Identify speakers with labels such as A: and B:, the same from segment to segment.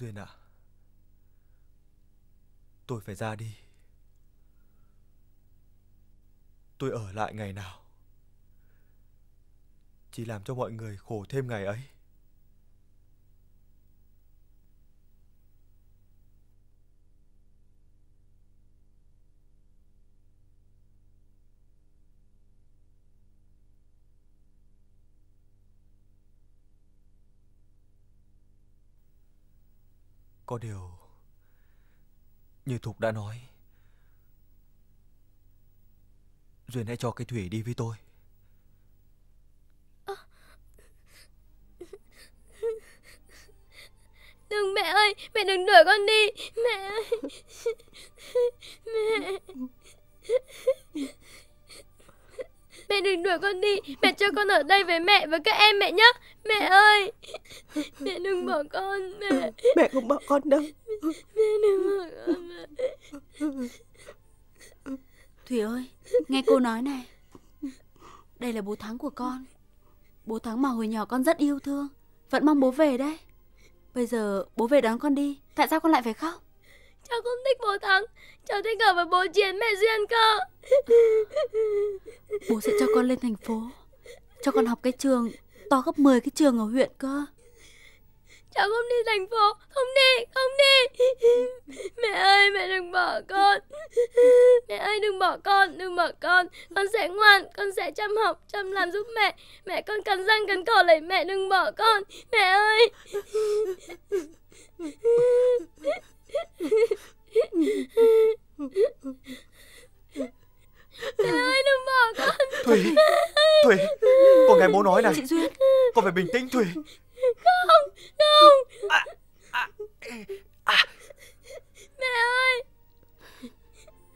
A: Duyên ạ à, Tôi phải ra đi Tôi ở lại ngày nào Chỉ làm cho mọi người khổ thêm ngày ấy Có điều Như Thục đã nói Duyên hãy cho cái Thủy đi với tôi
B: Đừng mẹ ơi Mẹ đừng đuổi con đi Mẹ ơi Mẹ Mẹ đừng đuổi con đi Mẹ cho con ở đây với mẹ và các em mẹ nhé Mẹ ơi Mẹ đừng bỏ con mẹ Mẹ không bỏ con đâu Mẹ đừng bỏ con mẹ
C: Thủy ơi Nghe cô nói này Đây là bố Thắng của con Bố Thắng mà hồi nhỏ con rất yêu thương Vẫn mong bố về đấy Bây giờ bố về đón con đi Tại sao con lại phải khóc
B: Cháu không thích bố Thắng Cháu thích ở với bố Chiến mẹ Duyên cơ
C: Bố sẽ cho con lên thành phố Cho con học cái trường To gấp 10 cái trường ở huyện cơ
B: cháu không đi thành phố không đi không đi mẹ ơi mẹ đừng bỏ con mẹ ơi đừng bỏ con đừng bỏ con con sẽ ngoan con sẽ chăm học chăm làm giúp mẹ mẹ con cắn răng cắn cổ lấy mẹ đừng bỏ con mẹ ơi mẹ ơi đừng bỏ con thủy thủy con nghe bố nói này chị duyên
A: con phải bình tĩnh thủy
B: không Không à, à, à. Mẹ ơi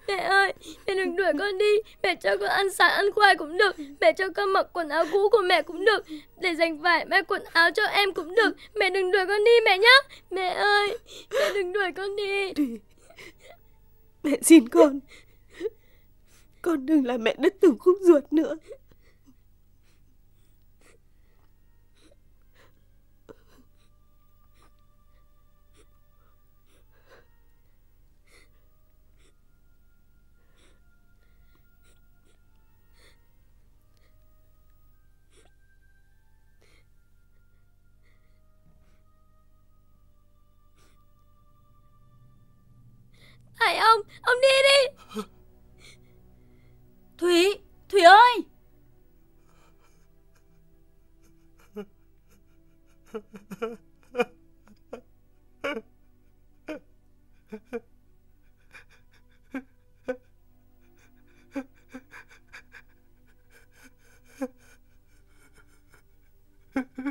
B: Mẹ ơi Mẹ đừng đuổi con đi Mẹ cho con ăn sáng ăn khoai cũng được Mẹ cho con mặc quần áo cũ của mẹ cũng được Để dành vải mẹ quần áo cho em cũng được Mẹ đừng đuổi con đi mẹ nhá Mẹ ơi Mẹ đừng đuổi con đi Thủy Mẹ xin con Con đừng làm mẹ đứt từng khúc ruột nữa hại ông Ông đi đi Thủy Thủy ơi Ha ha ha.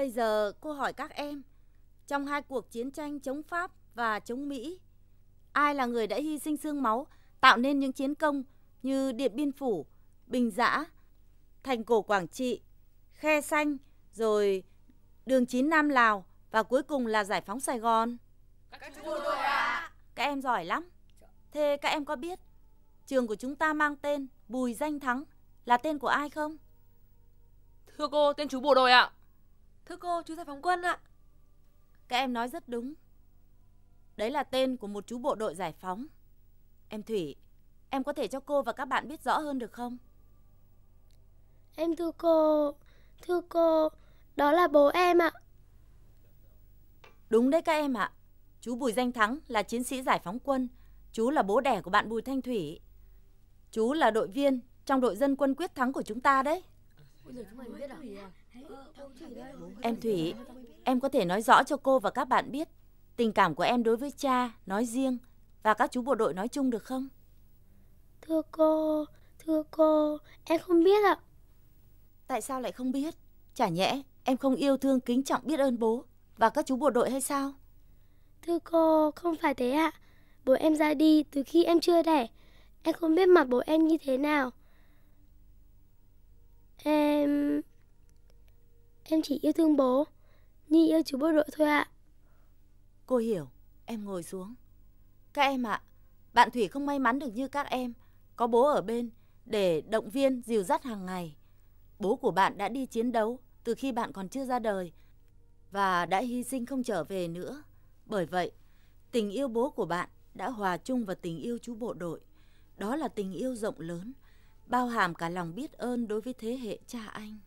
D: Bây giờ cô hỏi các em, trong hai cuộc chiến tranh chống Pháp và chống Mỹ, ai là người đã hy sinh xương máu tạo nên những chiến công như Điện Biên Phủ, Bình Giã, Thành Cổ Quảng Trị, Khe Xanh, rồi đường 9 Nam Lào và cuối cùng là giải phóng Sài Gòn. Các chú tôi ạ. Các em giỏi lắm. Thế các em có biết trường của chúng ta mang tên Bùi Danh Thắng là tên của ai không? Thưa cô, tên chú bộ đội ạ. Thưa cô, chú giải phóng quân ạ. Các em nói rất đúng. Đấy là tên của một chú bộ đội giải phóng. Em Thủy, em có thể cho cô và các bạn biết rõ hơn được không?
E: Em thưa cô, thưa cô, đó là bố em ạ.
D: Đúng đấy các em ạ. Chú Bùi Danh Thắng là chiến sĩ giải phóng quân. Chú là bố đẻ của bạn Bùi Thanh Thủy. Chú là đội viên trong đội dân quân quyết thắng của chúng ta đấy.
B: À? À? Ờ,
D: em Thủy, em có thể nói rõ cho cô và các bạn biết tình cảm của em đối với cha nói riêng và các chú bộ đội nói chung được không? Thưa cô, thưa cô, em không biết ạ. Tại sao lại không biết? Chả nhẽ em không yêu thương kính trọng biết ơn bố và các chú bộ đội hay
E: sao? Thưa cô, không phải thế ạ. Bố em ra đi từ khi em chưa đẻ. Em không biết mặt bố em như thế nào. Em... Em chỉ yêu thương bố. Nhi yêu chú bộ đội thôi ạ.
D: Cô hiểu. Em ngồi xuống. Các em ạ, bạn Thủy không may mắn được như các em. Có bố ở bên để động viên dìu dắt hàng ngày. Bố của bạn đã đi chiến đấu từ khi bạn còn chưa ra đời và đã hy sinh không trở về nữa. Bởi vậy, tình yêu bố của bạn đã hòa chung vào tình yêu chú bộ đội. Đó là tình yêu rộng lớn, bao hàm cả lòng biết ơn đối với thế hệ cha anh.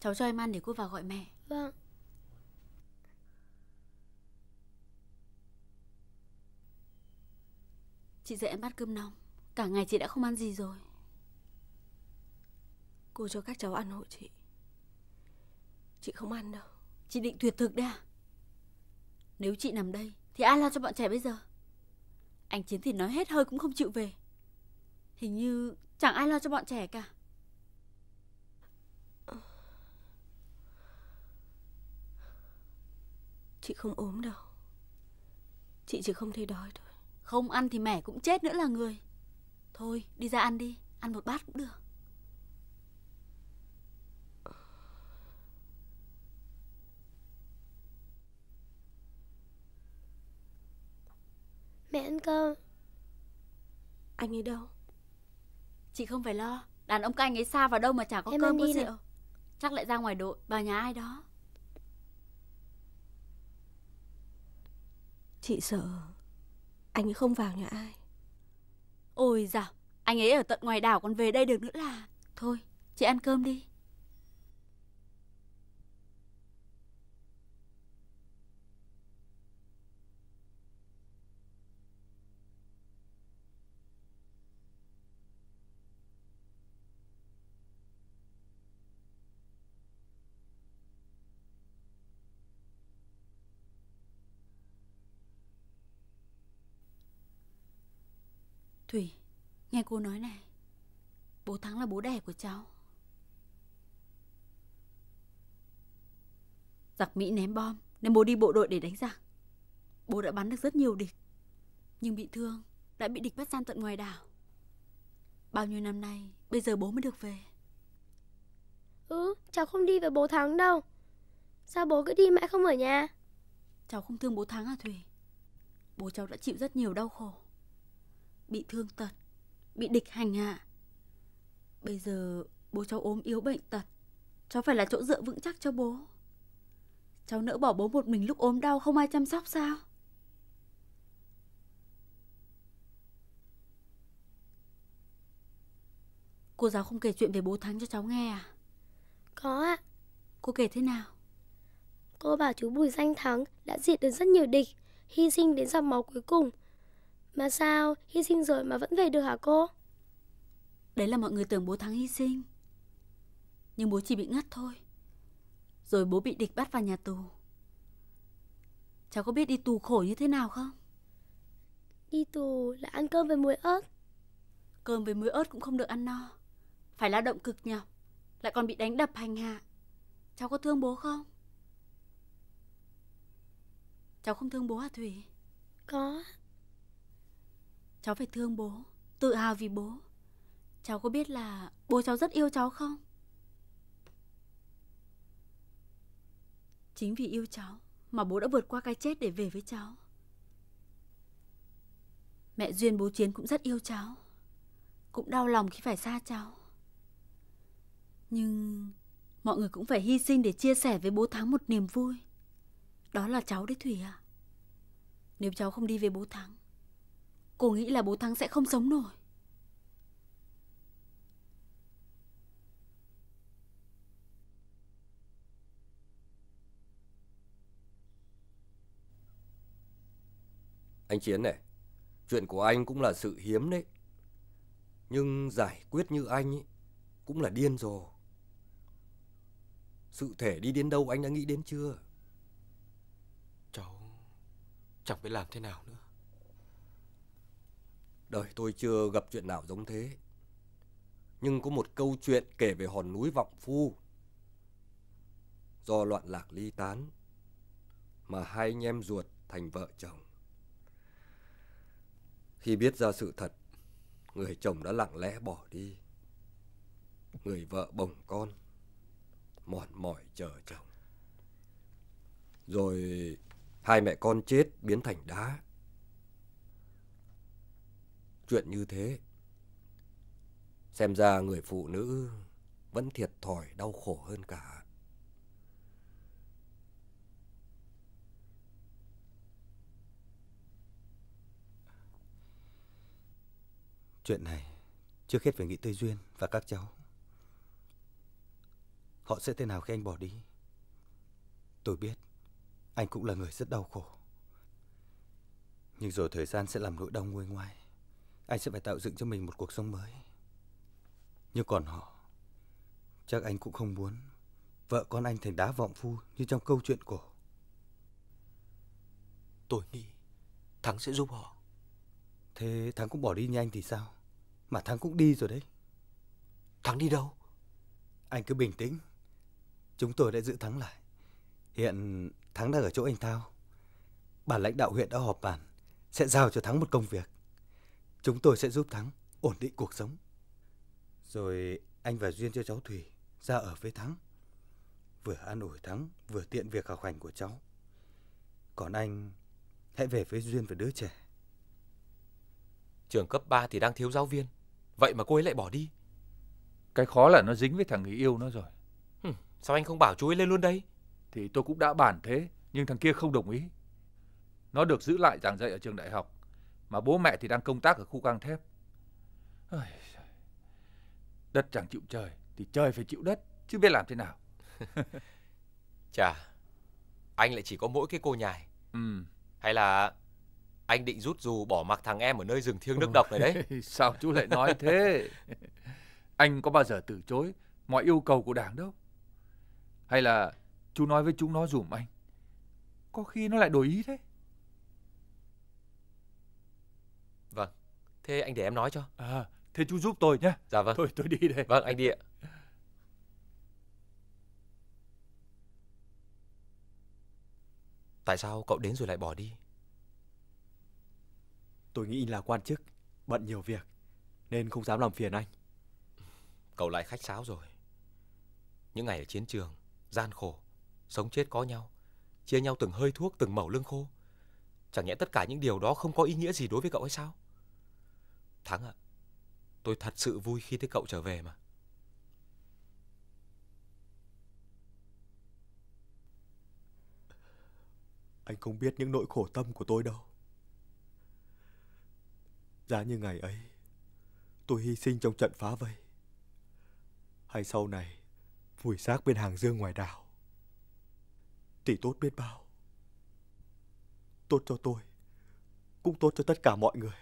C: Cháu cho em ăn để cô vào gọi mẹ Vâng Chị dạy em bắt cơm nóng Cả ngày chị đã không ăn gì rồi Cô cho các cháu ăn hộ chị Chị không ăn đâu Chị định tuyệt thực đấy à Nếu chị nằm đây Thì ai lo cho bọn trẻ bây giờ Anh Chiến thì nói hết hơi cũng không chịu về Hình như chẳng ai lo cho bọn trẻ cả Chị không ốm đâu Chị chỉ không thấy đói thôi Không ăn thì mẹ cũng chết nữa là người Thôi đi ra ăn đi Ăn một bát cũng được
E: Mẹ ăn cơm Anh ấy đâu Chị không phải lo
C: Đàn ông canh ấy xa vào đâu mà chả có em cơm có rượu Chắc lại ra ngoài đội Bà nhà ai đó Chị sợ Anh ấy không vào nhà ai Ôi dào Anh ấy ở tận ngoài đảo còn về đây được nữa là Thôi chị ăn cơm đi Thủy, nghe cô nói này Bố Thắng là bố đẻ của cháu Giặc Mỹ ném bom Nên bố đi bộ đội để đánh giặc Bố đã bắn được rất nhiều địch Nhưng bị thương Đã bị địch bắt gian tận ngoài đảo Bao nhiêu năm nay Bây giờ bố mới được về Ừ, cháu không đi với bố Thắng đâu Sao bố cứ đi mãi không ở nhà Cháu không thương bố Thắng à Thủy Bố cháu đã chịu rất nhiều đau khổ bị thương tật, bị địch hành hạ. Bây giờ bố cháu ốm yếu bệnh tật, cháu phải là chỗ dựa vững chắc cho bố. Cháu nỡ bỏ bố một mình lúc ốm đau không ai chăm sóc sao? Cô giáo
E: không kể chuyện về bố Thắng cho cháu nghe à? Có ạ. Cô kể thế nào? Cô bảo chú Bùi Danh Thắng đã diệt được rất nhiều địch, hy sinh đến dòng máu cuối cùng, mà sao, hy sinh rồi mà vẫn về được hả cô?
C: Đấy là mọi người tưởng bố Thắng hy sinh Nhưng bố chỉ bị ngất thôi Rồi bố bị địch bắt vào nhà tù Cháu có biết đi tù khổ như thế nào không? Đi tù là ăn cơm với muối ớt Cơm với muối ớt cũng không được ăn no Phải lao động cực nhọc Lại còn bị đánh đập hành hạ Cháu có thương bố không? Cháu không thương bố hả à Thủy? Có Cháu phải thương bố, tự hào vì bố. Cháu có biết là bố cháu rất yêu cháu không? Chính vì yêu cháu mà bố đã vượt qua cái chết để về với cháu. Mẹ Duyên bố Chiến cũng rất yêu cháu. Cũng đau lòng khi phải xa cháu. Nhưng mọi người cũng phải hy sinh để chia sẻ với bố Thắng một niềm vui. Đó là cháu đấy Thủy à. Nếu cháu không đi về bố Thắng, Cô nghĩ là bố Thắng sẽ không sống nổi
F: Anh Chiến này Chuyện của anh cũng là sự hiếm đấy Nhưng giải quyết như anh ấy, Cũng là điên rồi Sự thể đi đến đâu anh đã nghĩ đến chưa Cháu Chẳng biết làm thế nào nữa Đời tôi chưa gặp chuyện nào giống thế. Nhưng có một câu chuyện kể về hòn núi Vọng Phu. Do loạn lạc ly tán, mà hai anh em ruột thành vợ chồng. Khi biết ra sự thật, người chồng đã lặng lẽ bỏ đi. Người vợ bồng con, mòn mỏi chờ chồng. Rồi hai mẹ con chết biến thành đá chuyện như thế. Xem ra người phụ nữ vẫn thiệt thòi đau khổ hơn cả.
G: Chuyện này trước hết phải nghĩ tới Duyên và các cháu. Họ sẽ thế nào khi anh bỏ đi? Tôi biết anh cũng là người rất đau khổ. Nhưng rồi thời gian sẽ làm nỗi đau nguôi ngoai. Anh sẽ phải tạo dựng cho mình một cuộc sống mới Nhưng còn họ Chắc anh cũng không muốn Vợ con anh thành đá vọng phu Như trong câu chuyện cổ Tôi nghĩ Thắng sẽ giúp họ Thế Thắng cũng bỏ đi như anh thì sao Mà Thắng cũng đi rồi đấy Thắng đi đâu Anh cứ bình tĩnh Chúng tôi đã giữ Thắng lại Hiện Thắng đang ở chỗ anh Thao Bản lãnh đạo huyện đã họp bàn Sẽ giao cho Thắng một công việc Chúng tôi sẽ giúp Thắng ổn định cuộc sống. Rồi anh và Duyên cho cháu Thủy ra ở với Thắng. Vừa an ủi Thắng, vừa tiện việc
A: học hành của cháu. Còn anh hãy về với Duyên và đứa trẻ.
H: Trường cấp 3 thì đang thiếu giáo viên. Vậy mà cô ấy lại bỏ đi. Cái khó là nó dính với thằng người yêu nó rồi. Hừ, sao anh không bảo chú ấy lên luôn đây? Thì tôi cũng đã bàn thế, nhưng thằng kia không đồng ý. Nó được giữ lại giảng dạy ở trường đại học mà bố mẹ thì đang công tác ở khu gang thép. Đất chẳng chịu trời, thì trời phải chịu đất, chứ biết làm thế nào. Chà,
A: anh lại chỉ có mỗi cái cô nhài. Ừ. Hay là anh định rút dù bỏ
H: mặc thằng em ở nơi rừng thiêng nước độc này đấy. Sao chú lại nói thế? anh có bao giờ từ chối mọi yêu cầu của đảng đâu. Hay là chú nói với chúng nó dùm anh. Có khi nó lại đổi ý đấy? Thế anh để em nói cho. À, thế chú giúp tôi nhé. Dạ vâng. Thôi tôi đi đây. Vâng, anh đi ạ.
A: Tại sao cậu đến rồi lại bỏ đi? Tôi nghĩ là quan chức, bận nhiều việc, nên không dám làm phiền anh. Cậu lại khách sáo rồi. Những ngày ở chiến trường, gian khổ, sống chết có nhau, chia nhau từng hơi thuốc, từng mẩu lương khô. Chẳng nhẽ tất cả những điều đó không có ý nghĩa gì đối với cậu hay sao? Thắng ạ, tôi thật sự vui khi thấy cậu trở về mà. Anh không biết những nỗi khổ tâm của tôi đâu. Giá như ngày ấy, tôi hy sinh trong trận phá vây. Hay sau này, vùi xác bên hàng dương ngoài đảo. tỷ tốt biết bao. Tốt cho tôi, cũng tốt cho tất cả mọi người.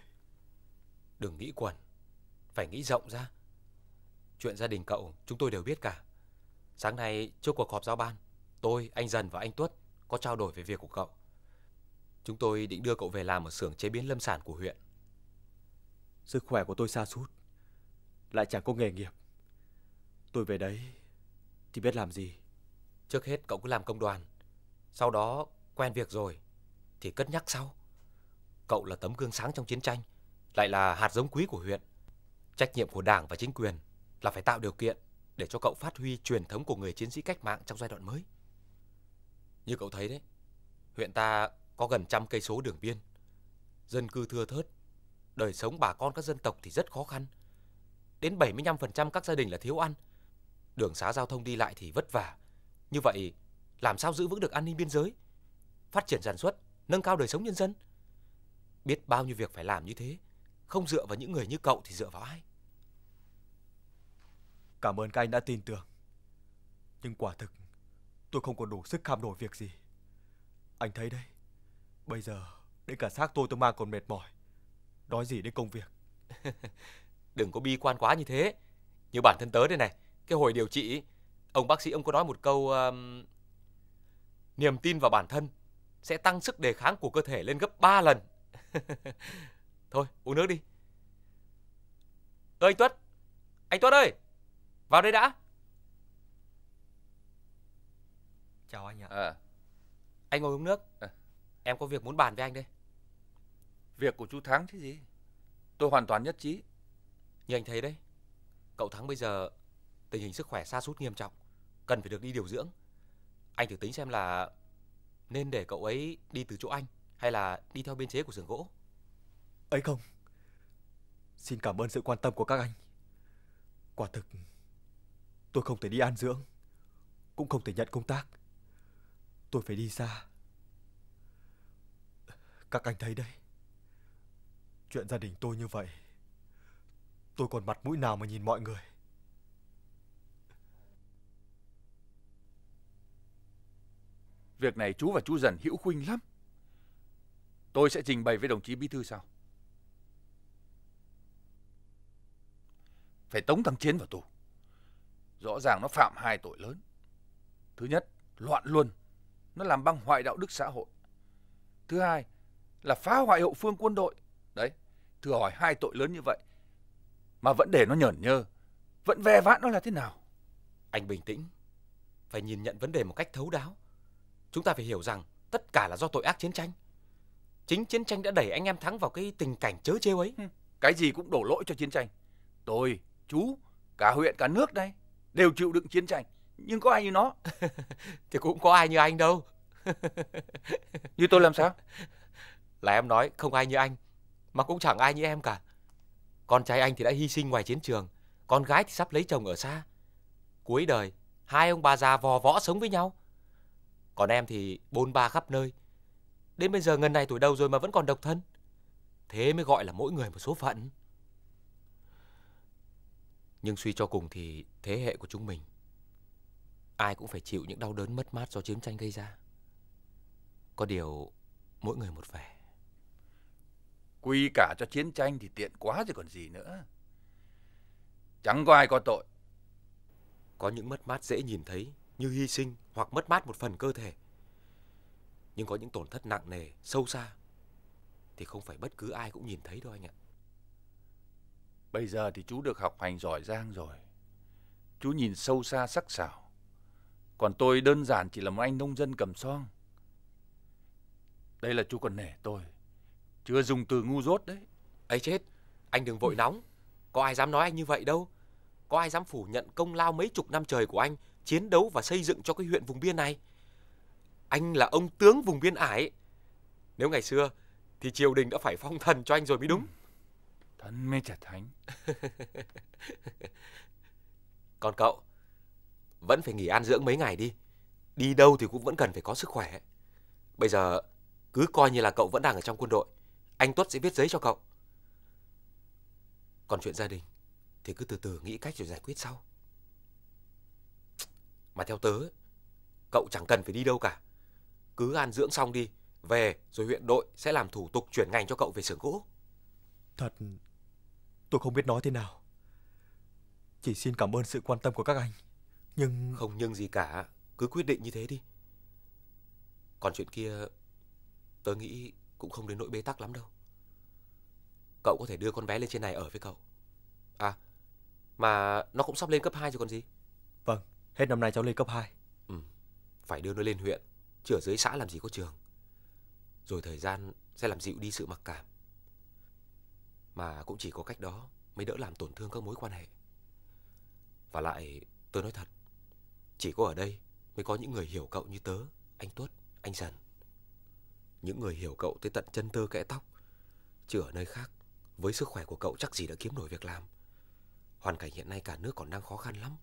A: Đừng nghĩ quẩn, Phải nghĩ rộng ra Chuyện gia đình cậu chúng tôi đều biết cả Sáng nay trước cuộc họp giao ban Tôi, anh Dần và anh Tuất Có trao đổi về việc của cậu Chúng tôi định đưa cậu về làm ở xưởng chế biến lâm sản của huyện Sức khỏe của tôi xa sút Lại chẳng có nghề nghiệp Tôi về đấy Thì biết làm gì Trước hết cậu cứ làm công đoàn Sau đó quen việc rồi Thì cất nhắc sau Cậu là tấm gương sáng trong chiến tranh lại là hạt giống quý của huyện. Trách nhiệm của Đảng và chính quyền là phải tạo điều kiện để cho cậu phát huy truyền thống của người chiến sĩ cách mạng trong giai đoạn mới. Như cậu thấy đấy, huyện ta có gần trăm cây số đường biên, dân cư thưa thớt, đời sống bà con các dân tộc thì rất khó khăn. Đến 75% các gia đình là thiếu ăn, đường xá giao thông đi lại thì vất vả. Như vậy, làm sao giữ vững được an ninh biên giới, phát triển sản xuất, nâng cao đời sống nhân dân? Biết bao nhiêu việc phải làm như thế, không dựa vào những người như cậu thì dựa vào ai Cảm ơn các anh đã tin tưởng Nhưng quả thực Tôi không còn đủ sức kham nổi việc gì Anh thấy đấy Bây giờ đến cả xác tôi tôi mang còn mệt mỏi Nói gì đến công việc Đừng có bi quan quá như thế Như bản thân tớ đây này Cái hồi điều trị Ông bác sĩ ông có nói một câu uh, Niềm tin vào bản thân Sẽ tăng sức đề kháng của cơ thể lên gấp 3 lần Thôi uống nước đi ơi anh Tuất Anh Tuất ơi Vào đây đã Chào anh ạ à.
H: Anh ngồi uống nước à. Em có việc muốn bàn với anh đây Việc của chú Thắng chứ gì Tôi hoàn toàn nhất trí Như anh thấy đấy Cậu Thắng bây giờ
A: Tình hình sức khỏe xa sút nghiêm trọng Cần phải được đi điều dưỡng Anh thử tính xem là Nên để cậu ấy đi từ chỗ anh Hay là đi theo biên chế của xưởng gỗ ấy không Xin cảm ơn sự quan tâm của các anh Quả thực Tôi không thể đi an dưỡng Cũng không thể nhận công tác Tôi phải đi xa Các anh thấy đấy Chuyện gia đình tôi như vậy Tôi còn mặt mũi nào mà nhìn mọi người
H: Việc này chú và chú dần hữu khuynh lắm Tôi sẽ trình bày với đồng chí bí thư sau phải tống thằng Chiến vào tù. Rõ ràng nó phạm hai tội lớn. Thứ nhất, loạn luân, nó làm băng hoại đạo đức xã hội. Thứ hai, là phá hoại hậu phương quân đội. Đấy, thử hỏi hai tội lớn như vậy mà vẫn để nó nhởn nhơ, vẫn ve vãn nó là thế nào? Anh bình tĩnh, phải nhìn nhận vấn đề một cách thấu đáo. Chúng
A: ta phải hiểu rằng tất cả là do tội ác chiến tranh. Chính chiến tranh đã đẩy anh em Thắng vào cái tình cảnh
H: chớ trêu ấy. Cái gì cũng đổ lỗi cho chiến tranh. Tôi chú cả huyện cả nước đây đều chịu đựng chiến tranh nhưng có ai như nó thì cũng có ai như anh đâu
A: như tôi làm sao là em nói không ai như anh mà cũng chẳng ai như em cả con trai anh thì đã hy sinh ngoài chiến trường con gái thì sắp lấy chồng ở xa cuối đời hai ông bà già vò võ sống với nhau còn em thì bôn ba khắp nơi đến bây giờ ngần này tuổi đầu rồi mà vẫn còn độc thân thế mới gọi là mỗi người một số phận nhưng suy cho cùng thì thế hệ của chúng mình Ai cũng phải chịu những đau đớn mất mát do chiến tranh gây ra Có điều mỗi người một vẻ
H: Quy cả cho chiến tranh thì tiện quá rồi còn gì nữa Chẳng có ai có tội Có những mất mát dễ nhìn thấy Như hy sinh hoặc mất mát một phần cơ thể Nhưng có những tổn thất nặng nề, sâu xa Thì không phải bất cứ ai cũng nhìn thấy đâu anh ạ Bây giờ thì chú được học hành giỏi giang rồi. Chú nhìn sâu xa sắc sảo. Còn tôi đơn giản chỉ là một anh nông dân cầm son. Đây là chú còn nể tôi. Chưa dùng từ ngu dốt đấy. ấy chết, anh đừng vội ừ. nóng. Có ai dám nói anh như vậy đâu. Có ai dám phủ nhận
A: công lao mấy chục năm trời của anh chiến đấu và xây dựng cho cái huyện vùng biên này. Anh là ông tướng vùng biên ải. Nếu ngày xưa thì triều đình đã phải phong thần cho anh rồi mới đúng. Thân mới trở thánh Còn cậu Vẫn phải nghỉ an dưỡng mấy ngày đi Đi đâu thì cũng vẫn cần phải có sức khỏe Bây giờ cứ coi như là cậu vẫn đang ở trong quân đội Anh Tuất sẽ viết giấy cho cậu Còn chuyện gia đình Thì cứ từ từ nghĩ cách rồi giải quyết sau Mà theo tớ Cậu chẳng cần phải đi đâu cả Cứ an dưỡng xong đi Về rồi huyện đội sẽ làm thủ tục chuyển ngành cho cậu về xưởng gỗ Thật Tôi không biết nói thế nào Chỉ xin cảm ơn sự quan tâm của các anh Nhưng... Không nhưng gì cả Cứ quyết định như thế đi Còn chuyện kia Tớ nghĩ cũng không đến nỗi bế tắc lắm đâu Cậu có thể đưa con bé lên trên này ở với cậu À Mà nó cũng sắp lên cấp 2 rồi còn gì Vâng Hết năm nay cháu lên cấp 2 Ừ Phải đưa nó lên huyện Chứ ở dưới xã làm gì có trường Rồi thời gian sẽ làm dịu đi sự mặc cảm mà cũng chỉ có cách đó mới đỡ làm tổn thương các mối quan hệ. Và lại, tôi nói thật, chỉ có ở đây mới có những người hiểu cậu như tớ, anh Tuất, anh Dần. Những người hiểu cậu tới tận chân tơ kẽ tóc. Chứ ở nơi khác, với sức khỏe của cậu chắc gì đã kiếm nổi việc làm. Hoàn cảnh hiện nay cả nước còn đang khó khăn lắm.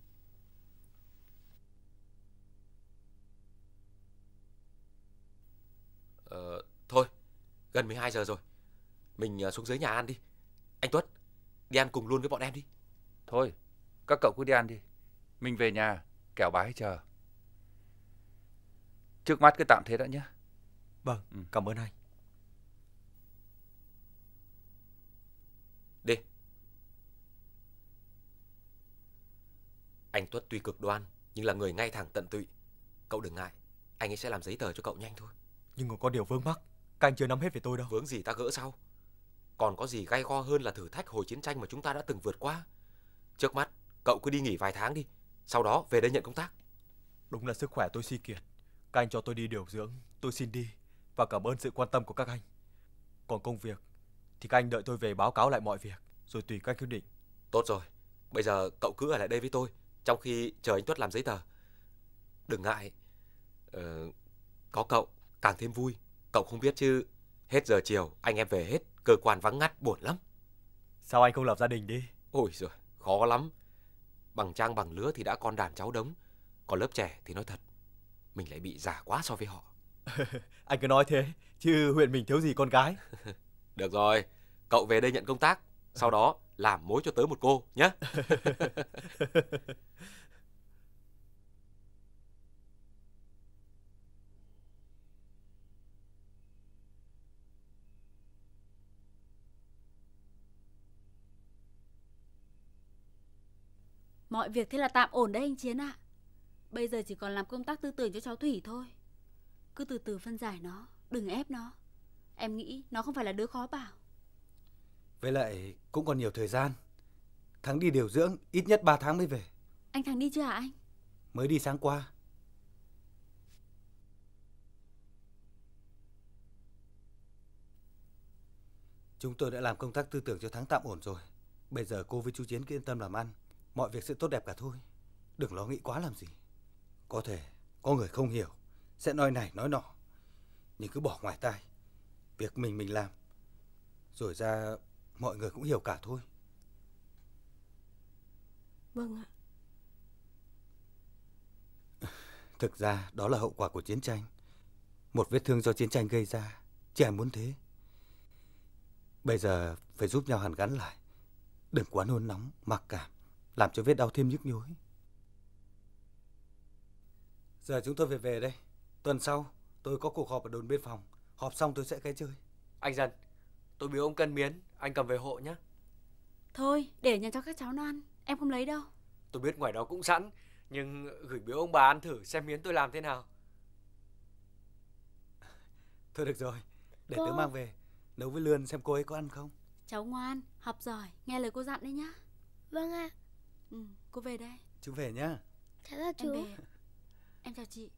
A: Ờ, thôi, gần 12 giờ rồi. Mình ờ, xuống dưới nhà
H: ăn đi. Anh Tuất, đi ăn cùng luôn với bọn em đi. Thôi, các cậu cứ đi ăn đi. Mình về nhà, kẻo bái chờ. Trước mắt cứ tạm thế đã nhé.
A: Vâng, ừ. cảm ơn anh. Đi. Anh Tuất tuy cực đoan, nhưng là người ngay thẳng tận tụy. Cậu đừng ngại, anh ấy sẽ làm giấy tờ cho cậu nhanh thôi. Nhưng còn có điều vướng mắc, các anh chưa nắm hết về tôi đâu. Vướng gì ta gỡ sau còn có gì gay go hơn là thử thách hồi chiến tranh mà chúng ta đã từng vượt qua. Trước mắt, cậu cứ đi nghỉ vài tháng đi, sau đó về đây nhận công tác. Đúng là sức khỏe tôi suy kiệt. Các anh cho tôi đi điều dưỡng, tôi xin đi và cảm ơn sự quan tâm của các anh. Còn công việc thì các anh đợi tôi về báo cáo lại mọi việc rồi tùy các quyết định. Tốt rồi, bây giờ cậu cứ ở lại đây với tôi trong khi chờ anh Tuất làm giấy tờ. Đừng ngại, ờ, có cậu càng thêm vui. Cậu không biết chứ, hết giờ chiều anh em về hết cơ quan vắng ngắt buồn lắm. Sao anh không lập gia đình đi? Ôi rồi khó lắm. Bằng trang bằng lứa thì đã con đàn cháu đống, còn lớp trẻ thì nói thật, mình lại bị già quá so với họ. anh cứ nói thế, chứ huyện mình thiếu gì con gái. Được rồi, cậu về đây nhận công tác, sau đó làm mối cho tới một cô nhé.
C: Mọi việc thế là tạm ổn đấy anh Chiến ạ. Bây giờ chỉ còn làm công tác tư tưởng cho cháu Thủy thôi. Cứ từ từ phân giải nó, đừng ép nó. Em nghĩ nó không phải là đứa khó bảo.
G: Với lại cũng còn nhiều thời gian. Thắng đi điều dưỡng ít nhất 3 tháng mới về.
C: Anh Thắng đi chưa hả anh?
G: Mới đi sáng qua. Chúng tôi đã làm công tác tư tưởng cho Thắng tạm ổn rồi. Bây giờ cô với chú Chiến cứ yên tâm làm ăn. Mọi việc sẽ tốt đẹp cả thôi Đừng lo nghĩ quá làm gì Có thể có người không hiểu Sẽ nói này nói nọ Nhưng cứ bỏ ngoài tai Việc mình mình làm Rồi ra mọi người cũng hiểu cả thôi Vâng ạ Thực ra đó là hậu quả của chiến tranh Một vết thương do chiến tranh gây ra Chị ai muốn thế Bây giờ phải giúp nhau hàn gắn lại Đừng quá nôn nóng, mặc cảm làm cho vết đau thêm nhức nhối. Giờ chúng tôi về về đây. Tuần sau,
A: tôi có cuộc họp ở đồn biên phòng. Họp xong tôi sẽ cái chơi. Anh dần, tôi biếu ông cân miến, anh cầm về hộ nhé.
C: Thôi, để nhà cho các cháu nó ăn, em không lấy đâu.
A: Tôi biết ngoài đó cũng sẵn, nhưng gửi biếu ông bà ăn thử xem miến tôi làm thế nào.
G: Thôi được rồi, để cô... tớ mang về, nấu với Lươn xem cô ấy có ăn không.
C: Cháu ngoan, học giỏi, nghe lời cô dặn đấy nhá. Vâng ạ. À. Ừ, cô về đây. Chú về nhá. Chào chú. Em về. Em chào chị.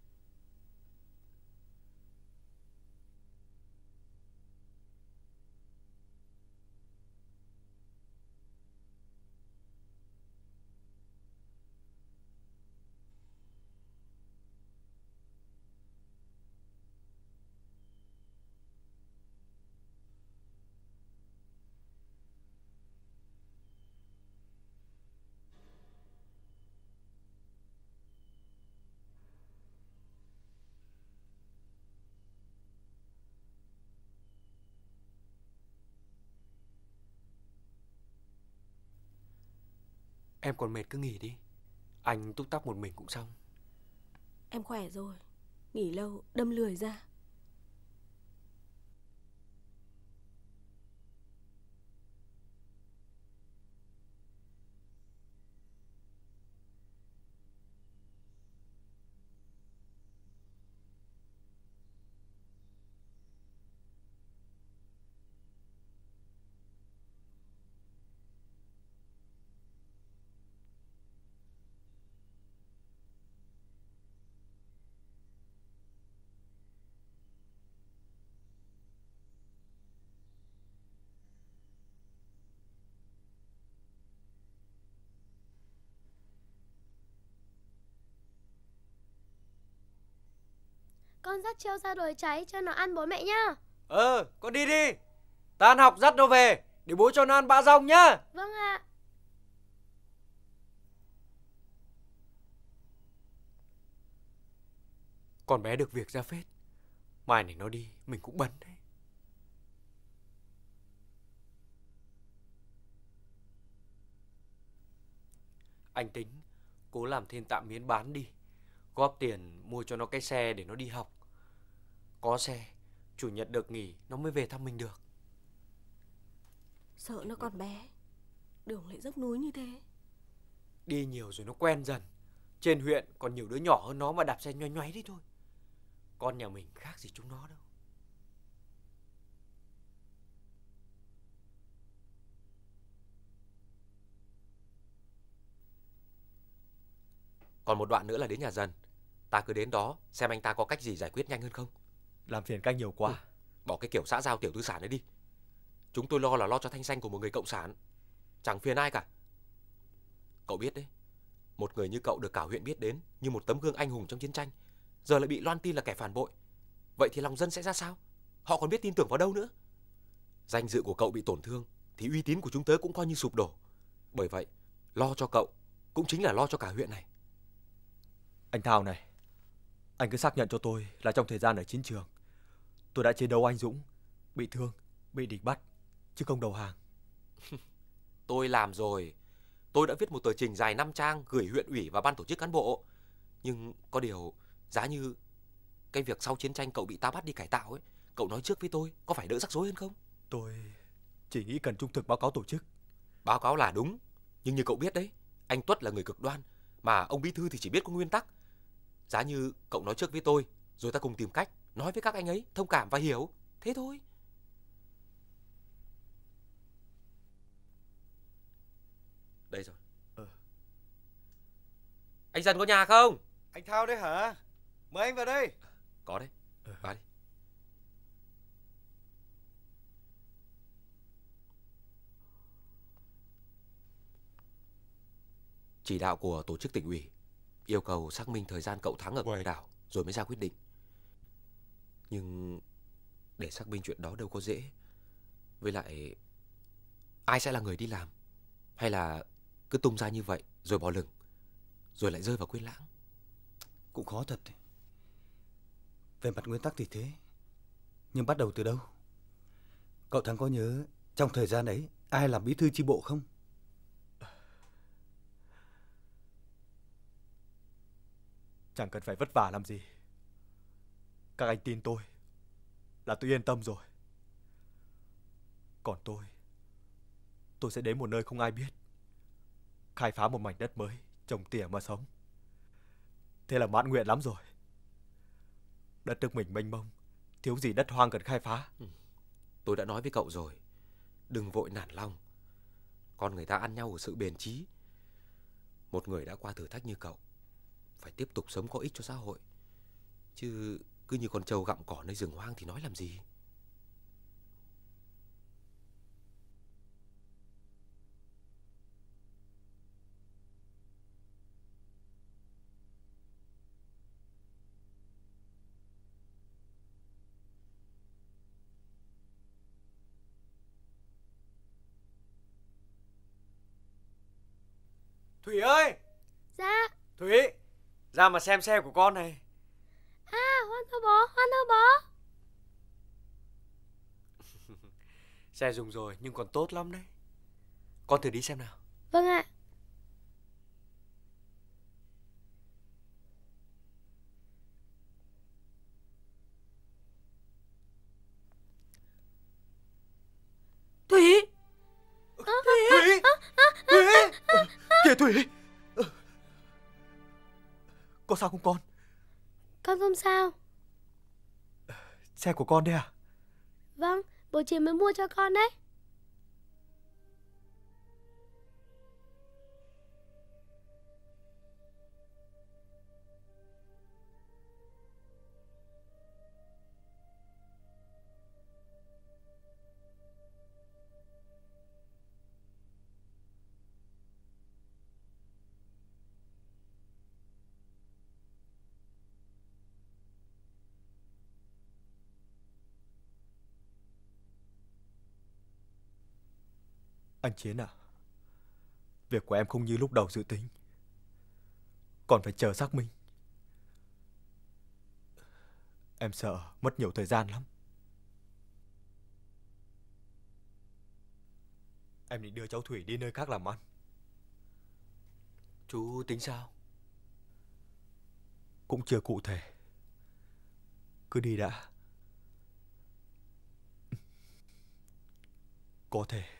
A: Em còn mệt cứ nghỉ đi Anh túc tóc một mình cũng xong
C: Em khỏe rồi Nghỉ lâu đâm lười ra
E: con dắt treo ra đồi cháy cho nó ăn bố mẹ nhá.
A: Ờ, con đi đi. Tan học dắt nó về, để bố cho nó ăn bã rong nhá. Vâng ạ. À. Con bé được việc ra phết. Mai này nó đi, mình cũng bận đấy. Anh tính, cố làm thêm tạm miếng bán đi. Góp tiền mua cho nó cái xe để nó đi học có xe, chủ nhật được nghỉ nó mới về thăm mình được.
C: Sợ nó còn bé, đường lại dốc núi như thế.
A: Đi nhiều rồi nó quen dần. Trên huyện còn nhiều đứa nhỏ hơn nó mà đạp xe nhoay nhoáy đấy thôi. Con nhà mình khác gì chúng nó đâu. Còn một đoạn nữa là đến nhà dần Ta cứ đến đó xem anh ta có cách gì giải quyết nhanh hơn không làm phiền các nhiều quá. Ừ. Bỏ cái kiểu xã giao tiểu tư sản đấy đi. Chúng tôi lo là lo cho thanh danh của một người cộng sản. Chẳng phiền ai cả. Cậu biết đấy, một người như cậu được cả huyện biết đến như một tấm gương anh hùng trong chiến tranh, giờ lại bị loan tin là kẻ phản bội. Vậy thì lòng dân sẽ ra sao? Họ còn biết tin tưởng vào đâu nữa? Danh dự của cậu bị tổn thương thì uy tín của chúng tớ cũng coi như sụp đổ. Bởi vậy, lo cho cậu cũng chính là lo cho cả huyện này. Anh Thao này, anh cứ xác nhận cho tôi là trong thời gian ở chiến trường, Tôi đã chiến đấu anh Dũng Bị thương Bị địch bắt Chứ không đầu hàng Tôi làm rồi Tôi đã viết một tờ trình dài 5 trang Gửi huyện ủy và ban tổ chức cán bộ Nhưng có điều Giá như Cái việc sau chiến tranh cậu bị ta bắt đi cải tạo ấy Cậu nói trước với tôi Có phải đỡ rắc rối hơn không Tôi chỉ nghĩ cần trung thực báo cáo tổ chức Báo cáo là đúng Nhưng như cậu biết đấy Anh Tuất là người cực đoan Mà ông Bí Thư thì chỉ biết có nguyên tắc Giá như cậu nói trước với tôi Rồi ta cùng tìm cách nói với các anh ấy thông cảm và hiểu thế thôi đây rồi ừ. anh dần có nhà không anh thao đấy hả mời anh vào đây có đấy ừ. vào đi chỉ đạo của tổ chức tỉnh ủy yêu cầu xác minh thời gian cậu thắng ở quần đảo rồi mới ra quyết định nhưng để xác minh chuyện đó đâu có dễ Với lại Ai sẽ là người đi làm Hay là cứ tung ra như vậy Rồi bỏ lửng, Rồi lại rơi vào quên lãng Cũng khó thật đấy. Về mặt nguyên tắc thì
G: thế Nhưng bắt đầu từ đâu Cậu Thắng có nhớ Trong thời gian ấy Ai làm bí thư chi bộ không
A: Chẳng cần phải vất vả làm gì các anh tin tôi Là tôi yên tâm rồi Còn tôi Tôi sẽ đến một nơi không ai biết Khai phá một mảnh đất mới Trồng tỉa mà sống Thế là mãn nguyện lắm rồi Đất nước mình mênh mông Thiếu gì đất hoang cần khai phá ừ, Tôi đã nói với cậu rồi Đừng vội nản lòng Con người ta ăn nhau ở sự bền trí Một người đã qua thử thách như cậu Phải tiếp tục sống có ích cho xã hội Chứ cứ như con trâu gặm cỏ nơi rừng hoang thì nói làm gì Thủy ơi Dạ Thủy Ra mà xem xe của con này
B: thôi bố, ăn thôi bố
A: Xe dùng rồi nhưng còn tốt lắm đấy Con thử đi xem nào
E: Vâng ạ
B: Thủy Thủy Thủy Thủy Kìa Thủy
E: Có sao không con Con không sao
A: Xe của con đấy à?
E: Vâng, bố chị mới mua cho con đấy.
A: Anh Chiến à Việc của em không như lúc đầu dự tính Còn phải chờ xác minh Em sợ mất nhiều thời gian lắm Em định đưa cháu Thủy đi nơi khác làm ăn Chú tính sao? Cũng chưa cụ thể Cứ đi đã Có thể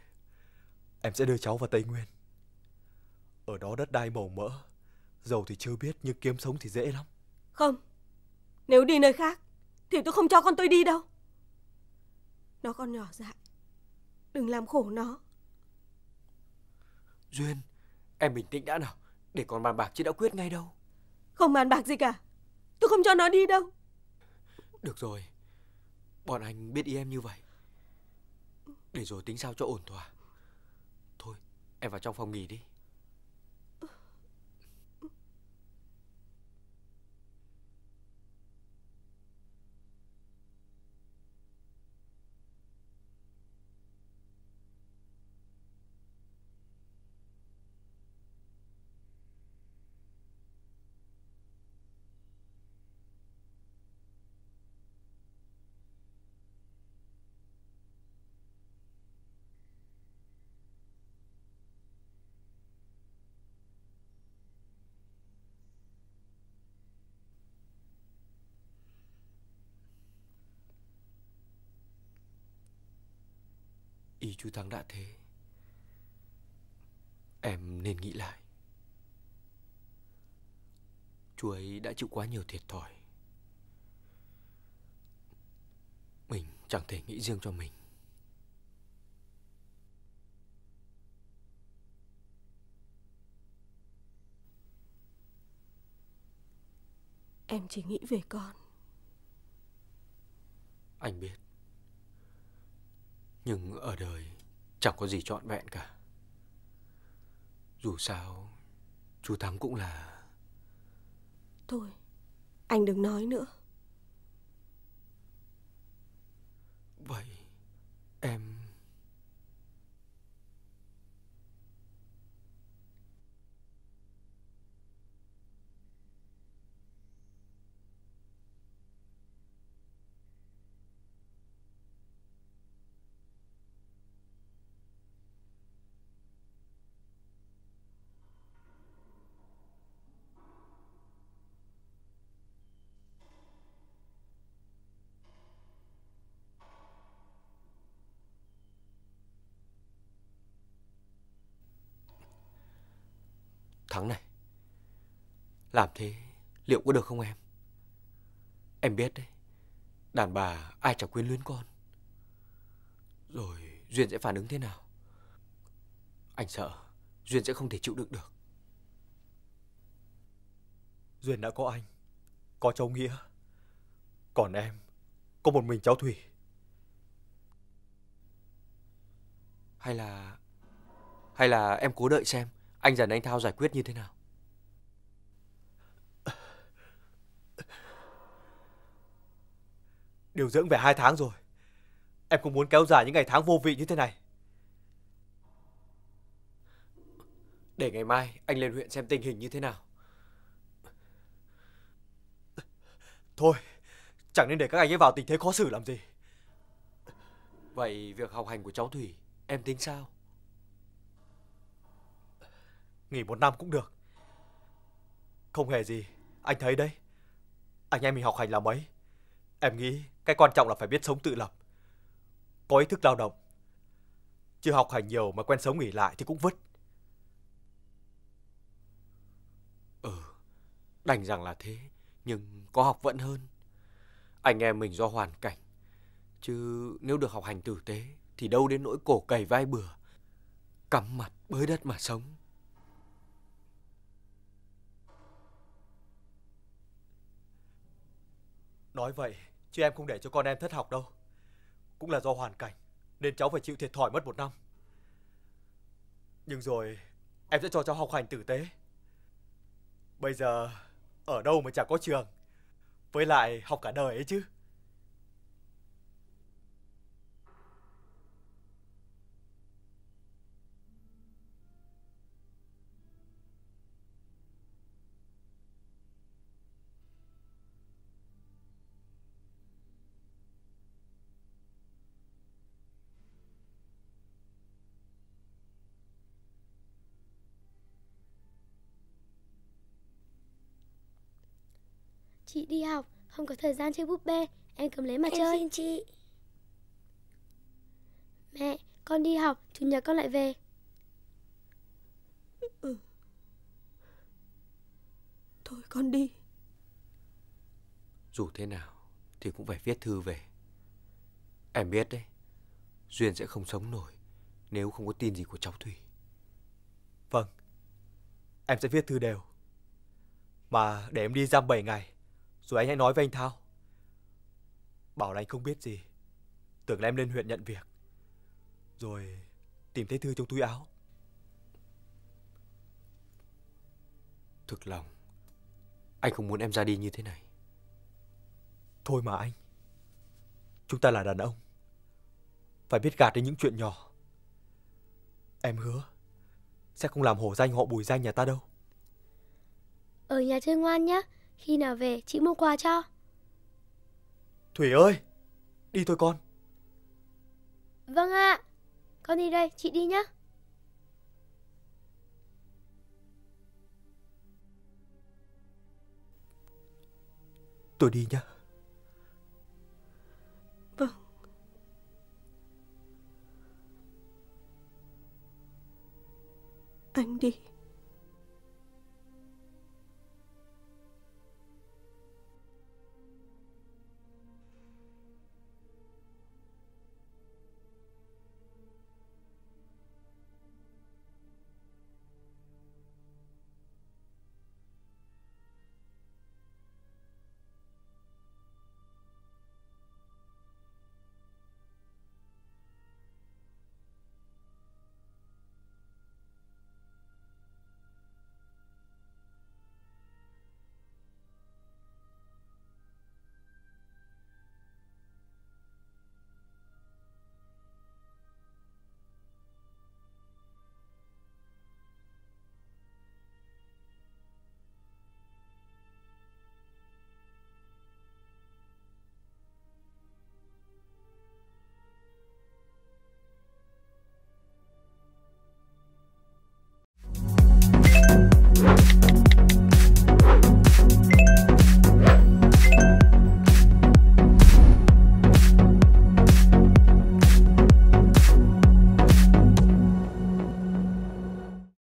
A: Em sẽ đưa cháu vào Tây Nguyên Ở đó đất đai màu mỡ Giàu thì chưa biết nhưng kiếm sống thì dễ lắm
C: Không Nếu đi nơi khác Thì tôi không cho con tôi đi đâu Nó còn nhỏ dại Đừng làm khổ nó
A: Duyên Em bình tĩnh đã nào Để còn bàn bạc chứ đã quyết
C: ngay đâu Không bàn bạc gì cả Tôi không cho nó đi đâu
A: Được rồi Bọn anh biết ý em như vậy Để rồi tính sao cho ổn thỏa Em vào trong phòng nghỉ đi Ý chú Thắng đã thế Em nên nghĩ lại Chú ấy đã chịu quá nhiều thiệt thòi Mình chẳng thể nghĩ riêng cho mình
C: Em chỉ nghĩ về con
A: Anh biết nhưng ở đời chẳng có gì trọn vẹn cả. Dù sao, chú Thắm cũng là...
C: Thôi, anh đừng nói nữa.
A: Vậy, em... Thắng này Làm thế liệu có được không em Em biết đấy Đàn bà ai chẳng quyến luyến con Rồi Duyên sẽ phản ứng thế nào Anh sợ Duyên sẽ không thể chịu đựng được Duyên đã có anh Có cháu Nghĩa Còn em Có một mình cháu Thủy Hay là Hay là em cố đợi xem anh dần anh Thao giải quyết như thế nào? Điều dưỡng về hai tháng rồi Em cũng muốn kéo dài những ngày tháng vô vị như thế này Để ngày mai anh lên huyện xem tình hình như thế nào Thôi Chẳng nên để các anh ấy vào tình thế khó xử làm gì Vậy việc học hành của cháu Thủy Em tính sao Nghỉ một năm cũng được Không hề gì Anh thấy đấy Anh em mình học hành là mấy Em nghĩ cái quan trọng là phải biết sống tự lập Có ý thức lao động chưa học hành nhiều mà quen sống nghỉ lại thì cũng vứt Ừ Đành rằng là thế Nhưng có học vẫn hơn Anh em mình do hoàn cảnh Chứ nếu được học hành tử tế Thì đâu đến nỗi cổ cày vai bừa Cắm mặt bới đất mà sống Nói vậy, chứ em không để cho con em thất học đâu. Cũng là do hoàn cảnh, nên cháu phải chịu thiệt thòi mất một năm. Nhưng rồi, em sẽ cho cháu học hành tử tế. Bây giờ, ở đâu mà chả có trường. Với lại học cả đời ấy chứ.
E: đi học, không có thời gian chơi búp bê, em cầm lấy mà em chơi. Em xin chị. Mẹ, con đi học, chủ nhật con lại
B: về. Ừ. Thôi con đi.
A: Dù thế nào thì cũng phải viết thư về. Em biết đấy, Duyên sẽ không sống nổi nếu không có tin gì của cháu Thủy. Vâng, em sẽ viết thư đều. Mà để em đi giam 7 ngày rồi anh hãy nói với anh Thao Bảo là anh không biết gì Tưởng là em lên huyện nhận việc Rồi tìm thấy thư trong túi áo Thực lòng Anh không muốn em ra đi như thế này Thôi mà anh Chúng ta là đàn ông Phải biết gạt đến những chuyện nhỏ Em hứa Sẽ không làm hổ danh họ bùi danh nhà ta đâu
E: Ở nhà chơi ngoan nhé. Khi nào về chị mua quà cho
A: Thủy ơi Đi thôi con
E: Vâng ạ à. Con đi đây chị đi nhé
A: Tôi đi nhé
C: Vâng Anh đi